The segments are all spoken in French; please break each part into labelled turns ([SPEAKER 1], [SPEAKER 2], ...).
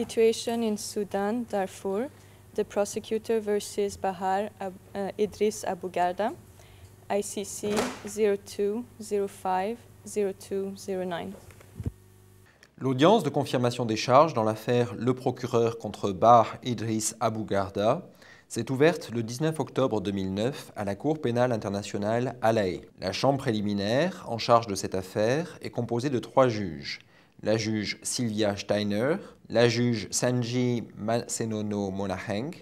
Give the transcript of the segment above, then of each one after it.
[SPEAKER 1] situation in Sudan, Darfur, the prosecutor versus Bahar uh, Idris ICC 0205-0209. L'audience de confirmation des charges dans l'affaire Le procureur contre Bahar Idris Garda s'est ouverte le 19 octobre 2009 à la Cour pénale internationale à La Haye. La chambre préliminaire en charge de cette affaire est composée de trois juges la juge Sylvia Steiner, la juge Sanji Masenono Monaheng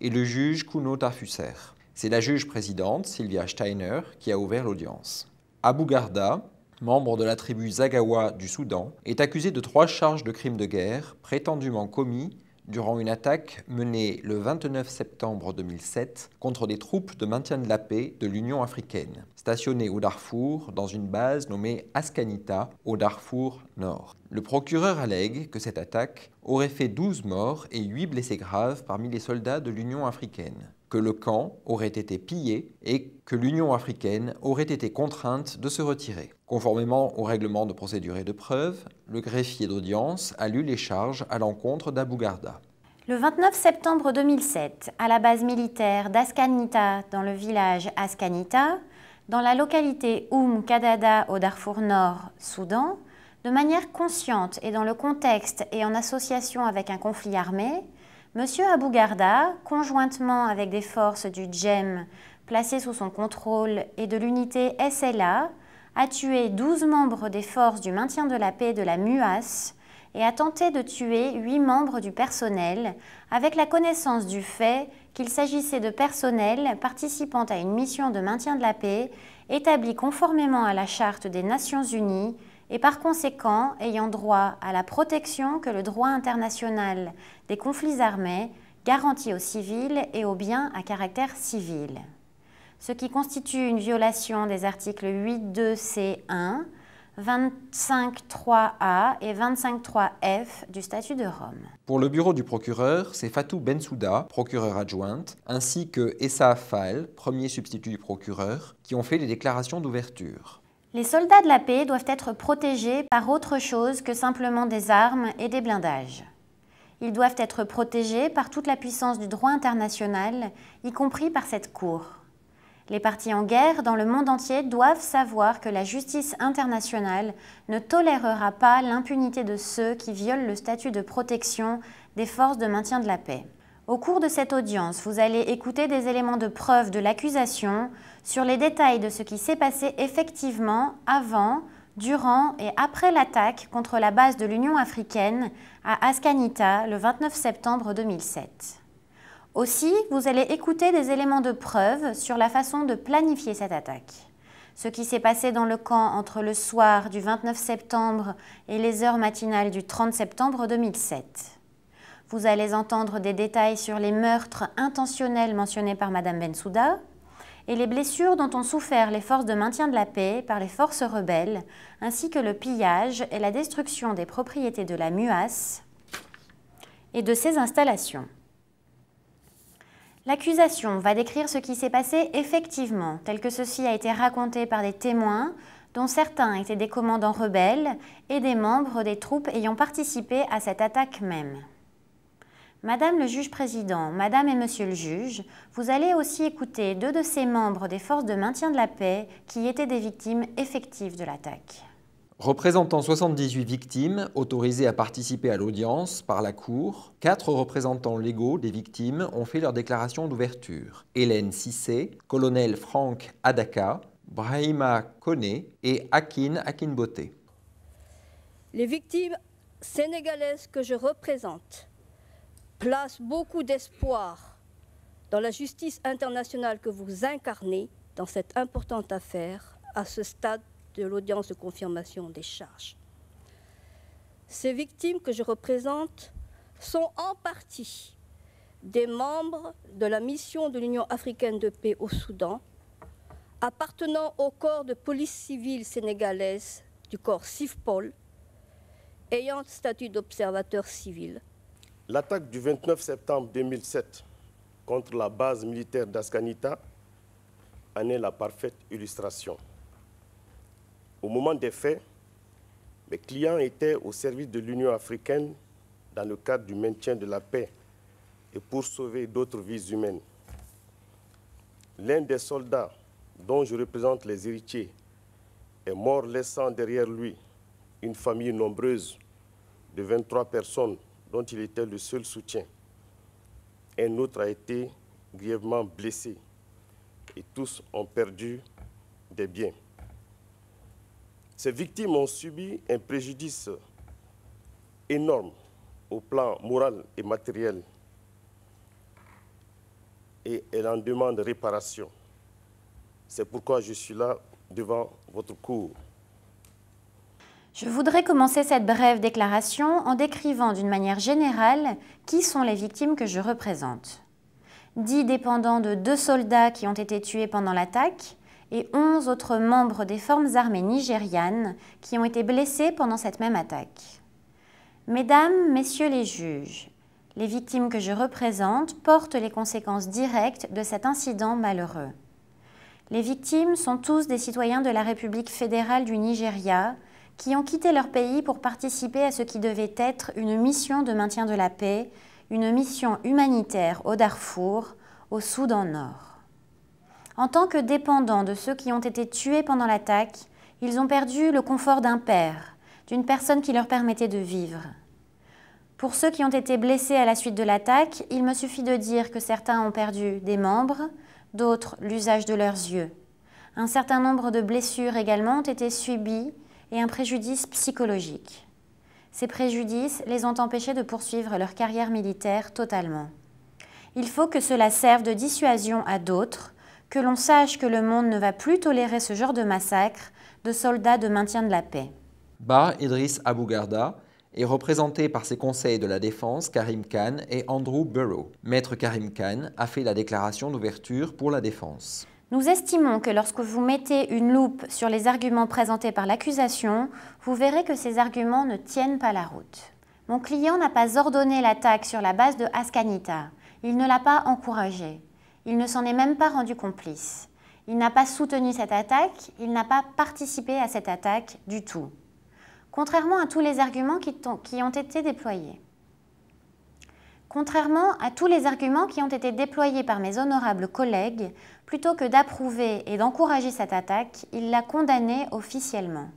[SPEAKER 1] et le juge Kuno Tarfusser. C'est la juge présidente, Sylvia Steiner, qui a ouvert l'audience. Abu Garda, membre de la tribu Zagawa du Soudan, est accusé de trois charges de crimes de guerre prétendument commis durant une attaque menée le 29 septembre 2007 contre des troupes de maintien de la paix de l'Union africaine, stationnées au Darfour dans une base nommée Askanita au Darfour Nord. Le procureur allègue que cette attaque aurait fait 12 morts et 8 blessés graves parmi les soldats de l'Union africaine que le camp aurait été pillé et que l'Union africaine aurait été contrainte de se retirer. Conformément au règlement de procédure et de preuve, le greffier d'audience a lu les charges à l'encontre d'Abou Garda.
[SPEAKER 2] Le 29 septembre 2007, à la base militaire d'Askanita, dans le village Askanita, dans la localité Oum Kadada au Darfour Nord, Soudan, de manière consciente et dans le contexte et en association avec un conflit armé, Monsieur Garda, conjointement avec des forces du GEM placées sous son contrôle et de l'unité SLA, a tué 12 membres des forces du maintien de la paix de la MUAS et a tenté de tuer 8 membres du personnel avec la connaissance du fait qu'il s'agissait de personnel participant à une mission de maintien de la paix établie conformément à la Charte des Nations Unies et par conséquent ayant droit à la protection que le droit international des conflits armés garantit aux civils et aux biens à caractère civil. Ce qui constitue une violation des articles 8.2c1, 25.3a et 25.3f du statut de Rome.
[SPEAKER 1] Pour le bureau du procureur, c'est Fatou Bensouda, procureur adjointe, ainsi que Essa Fall, premier substitut du procureur, qui ont fait les déclarations d'ouverture.
[SPEAKER 2] Les soldats de la paix doivent être protégés par autre chose que simplement des armes et des blindages. Ils doivent être protégés par toute la puissance du droit international, y compris par cette Cour. Les parties en guerre dans le monde entier doivent savoir que la justice internationale ne tolérera pas l'impunité de ceux qui violent le statut de protection des forces de maintien de la paix. Au cours de cette audience, vous allez écouter des éléments de preuve de l'accusation sur les détails de ce qui s'est passé effectivement avant, durant et après l'attaque contre la base de l'Union africaine à Askanita le 29 septembre 2007. Aussi, vous allez écouter des éléments de preuve sur la façon de planifier cette attaque. Ce qui s'est passé dans le camp entre le soir du 29 septembre et les heures matinales du 30 septembre 2007. Vous allez entendre des détails sur les meurtres intentionnels mentionnés par Madame Bensouda et les blessures dont ont souffert les forces de maintien de la paix par les forces rebelles, ainsi que le pillage et la destruction des propriétés de la MUAS et de ses installations. L'accusation va décrire ce qui s'est passé effectivement, tel que ceci a été raconté par des témoins, dont certains étaient des commandants rebelles et des membres des troupes ayant participé à cette attaque même. Madame le juge-président, Madame et Monsieur le juge, vous allez aussi écouter deux de ces membres des forces de maintien de la paix qui étaient des victimes effectives de l'attaque.
[SPEAKER 1] Représentant 78 victimes autorisées à participer à l'audience par la Cour, quatre représentants légaux des victimes ont fait leur déclaration d'ouverture. Hélène Cissé, colonel Franck Adaka, Brahima Kone et Akin Akinboté.
[SPEAKER 2] Les victimes sénégalaises que je représente place beaucoup d'espoir dans la justice internationale que vous incarnez dans cette importante affaire à ce stade de l'audience de confirmation des charges. Ces victimes que je représente sont en partie des membres de la mission de l'Union africaine de paix au Soudan, appartenant au corps de police civile sénégalaise du corps CIFPOL, ayant statut d'observateur civil
[SPEAKER 3] L'attaque du 29 septembre 2007 contre la base militaire d'Ascanita en est la parfaite illustration. Au moment des faits, mes clients étaient au service de l'Union africaine dans le cadre du maintien de la paix et pour sauver d'autres vies humaines. L'un des soldats dont je représente les héritiers est mort laissant derrière lui une famille nombreuse de 23 personnes dont il était le seul soutien. Un autre a été grièvement blessé et tous ont perdu des biens. Ces victimes ont subi un préjudice énorme au plan moral et matériel et elles en demandent réparation. C'est pourquoi je suis là devant votre cour.
[SPEAKER 2] Je voudrais commencer cette brève déclaration en décrivant d'une manière générale qui sont les victimes que je représente. Dix dépendants de deux soldats qui ont été tués pendant l'attaque et onze autres membres des formes armées nigérianes qui ont été blessés pendant cette même attaque. Mesdames, Messieurs les juges, les victimes que je représente portent les conséquences directes de cet incident malheureux. Les victimes sont tous des citoyens de la République fédérale du Nigeria, qui ont quitté leur pays pour participer à ce qui devait être une mission de maintien de la paix, une mission humanitaire au Darfour, au Soudan Nord. En tant que dépendants de ceux qui ont été tués pendant l'attaque, ils ont perdu le confort d'un père, d'une personne qui leur permettait de vivre. Pour ceux qui ont été blessés à la suite de l'attaque, il me suffit de dire que certains ont perdu des membres, d'autres l'usage de leurs yeux. Un certain nombre de blessures également ont été subies et un préjudice psychologique. Ces préjudices les ont empêchés de poursuivre leur carrière militaire totalement. Il faut que cela serve de dissuasion à d'autres, que l'on sache que le monde ne va plus tolérer ce genre de massacre de soldats de maintien de la paix.
[SPEAKER 1] Bar Idriss Garda est représenté par ses conseils de la défense Karim Khan et Andrew Burrow. Maître Karim Khan a fait la déclaration d'ouverture pour la défense.
[SPEAKER 2] Nous estimons que lorsque vous mettez une loupe sur les arguments présentés par l'accusation, vous verrez que ces arguments ne tiennent pas la route. Mon client n'a pas ordonné l'attaque sur la base de Ascanita. Il ne l'a pas encouragée. Il ne s'en est même pas rendu complice. Il n'a pas soutenu cette attaque, il n'a pas participé à cette attaque du tout. Contrairement à tous les arguments qui ont été déployés. Contrairement à tous les arguments qui ont été déployés par mes honorables collègues, plutôt que d'approuver et d'encourager cette attaque, il l'a condamnée officiellement.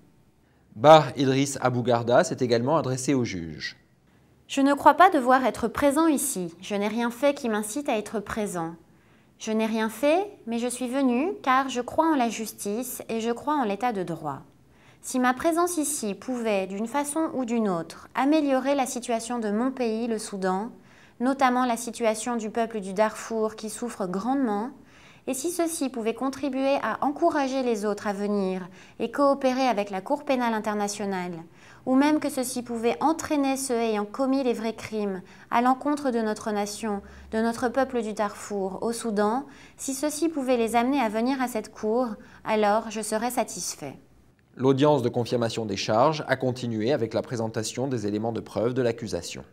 [SPEAKER 1] Bah Idriss Garda s'est également adressé au juge.
[SPEAKER 2] Je ne crois pas devoir être présent ici. Je n'ai rien fait qui m'incite à être présent. Je n'ai rien fait, mais je suis venu car je crois en la justice et je crois en l'état de droit. Si ma présence ici pouvait, d'une façon ou d'une autre, améliorer la situation de mon pays, le Soudan, notamment la situation du peuple du Darfour qui souffre grandement, et si ceci pouvait contribuer à encourager les autres à venir et coopérer avec la Cour pénale internationale, ou même que ceci pouvait entraîner ceux ayant commis les vrais crimes à l'encontre de notre nation, de notre peuple du Darfour, au Soudan, si ceci pouvait les amener à venir à cette Cour, alors je serais satisfait.
[SPEAKER 1] L'audience de confirmation des charges a continué avec la présentation des éléments de preuve de l'accusation.